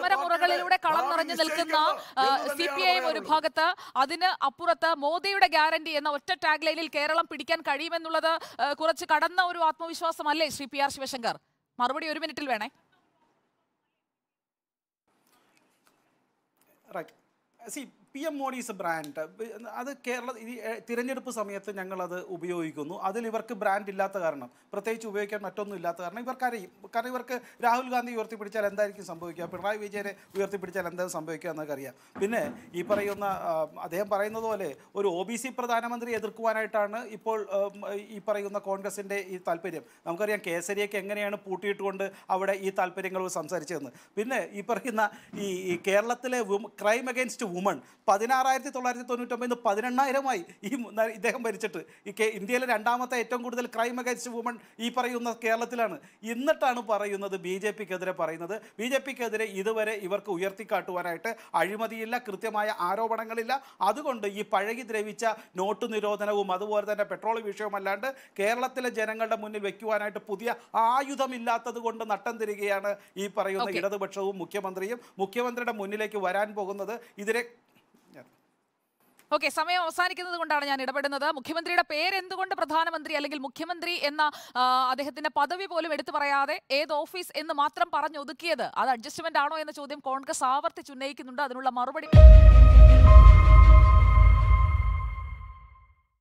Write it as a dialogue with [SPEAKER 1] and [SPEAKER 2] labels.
[SPEAKER 1] സമരമുറകളിലൂടെ കളം നിറഞ്ഞു നിൽക്കുന്ന സി പി ഐ എം ഒരു ഭാഗത്ത് അതിന് അപ്പുറത്ത് മോദിയുടെ ഗ്യാരണ്ടി എന്ന ഒറ്റ ടാഗ് ലൈനിൽ കേരളം പിടിക്കാൻ കഴിയുമെന്നുള്ളത് കുറച്ച് കടന്ന ഒരു ആത്മവിശ്വാസമല്ലേ ശ്രീ പി ആർ ശിവശങ്കർ മറുപടി ഒരു മിനിറ്റിൽ വേണേ
[SPEAKER 2] right C P M Modi is brand അത് കേരള ഈ തിരഞ്ഞെടുപ്പ് സമയത്ത് ഞങ്ങളത് ഉപയോഗിക്കുന്നു അതിൽ ഇവർക്ക് ബ്രാൻഡ് ഇല്ലാത്ത കാരണം പ്രത്യേകിച്ച് ഉപയോഗിക്കാൻ മറ്റൊന്നും ഇല്ലാത്ത കാരണം ഇവർക്കറിയും കാരണം ഇവർക്ക് രാഹുൽ ഗാന്ധി ഉയർത്തിപ്പിടിച്ചാൽ എന്തായിരിക്കും സംഭവിക്കുക പിണറായി വിജയനെ ഉയർത്തിപ്പിടിച്ചാൽ എന്താ സംഭവിക്കുക എന്നൊക്കെ അറിയാം പിന്നെ ഈ പറയുന്ന അദ്ദേഹം പറയുന്നത് പോലെ ഒരു ഒ ബി സി പ്രധാനമന്ത്രി എതിർക്കുവാനായിട്ടാണ് ഇപ്പോൾ ഈ പറയുന്ന കോൺഗ്രസിൻ്റെ ഈ താല്പര്യം നമുക്കറിയാം കേസരിയൊക്കെ എങ്ങനെയാണ് പൂട്ടിയിട്ടുകൊണ്ട് അവിടെ ഈ താല്പര്യങ്ങൾ സംസാരിച്ചതെന്ന് പിന്നെ ഈ പറയുന്ന ഈ കേരളത്തിലെ ക്രൈം അഗൈൻസ്റ്റ് വുമൺ പതിനാറായിരത്തി തൊള്ളായിരത്തി തൊണ്ണൂറ്റൊമ്പതിൽ നിന്ന് പതിനെണ്ണായിരമായി ഈ ഇദ്ദേഹം ഭരിച്ചിട്ട് ഈ ഇന്ത്യയിലെ രണ്ടാമത്തെ ഏറ്റവും കൂടുതൽ ക്രൈം അഗൈൻസ്റ്റ് വുമൺ ഈ പറയുന്ന കേരളത്തിലാണ് എന്നിട്ടാണ് പറയുന്നത് ബി ജെ പിക്കെതിരെ പറയുന്നത് ബി ജെ പിക്കെതിരെ ഇതുവരെ ഇവർക്ക് ഉയർത്തിക്കാട്ടുവാനായിട്ട് അഴിമതിയില്ല കൃത്യമായ ആരോപണങ്ങളില്ല അതുകൊണ്ട് ഈ പഴകി ദ്രവിച്ച നോട്ട് നിരോധനവും അതുപോലെ തന്നെ പെട്രോൾ അല്ലാണ്ട് കേരളത്തിലെ ജനങ്ങളുടെ മുന്നിൽ വെക്കുവാനായിട്ട് പുതിയ ആയുധമില്ലാത്തത് കൊണ്ട് നട്ടം തിരികെയാണ് ഈ പറയുന്ന ഇടതുപക്ഷവും മുഖ്യമന്ത്രിയും മുഖ്യമന്ത്രിയുടെ മുന്നിലേക്ക് വരാൻ പോകുന്നത് ഇതിനെ
[SPEAKER 1] ഓക്കെ സമയം അവസാനിക്കുന്നത് കൊണ്ടാണ് ഞാൻ ഇടപെടുന്നത് മുഖ്യമന്ത്രിയുടെ പേര് എന്തുകൊണ്ട് പ്രധാനമന്ത്രി അല്ലെങ്കിൽ മുഖ്യമന്ത്രി എന്ന അദ്ദേഹത്തിന്റെ പദവി പോലും എടുത്തു പറയാതെ ഏത് ഓഫീസ് എന്ന് മാത്രം പറഞ്ഞൊതുക്കിയത് അത് അഡ്ജസ്റ്റ്മെന്റ് ആണോ എന്ന ചോദ്യം കോൺഗ്രസ് ആവർത്തിച്ചുന്നയിക്കുന്നുണ്ട് അതിനുള്ള മറുപടി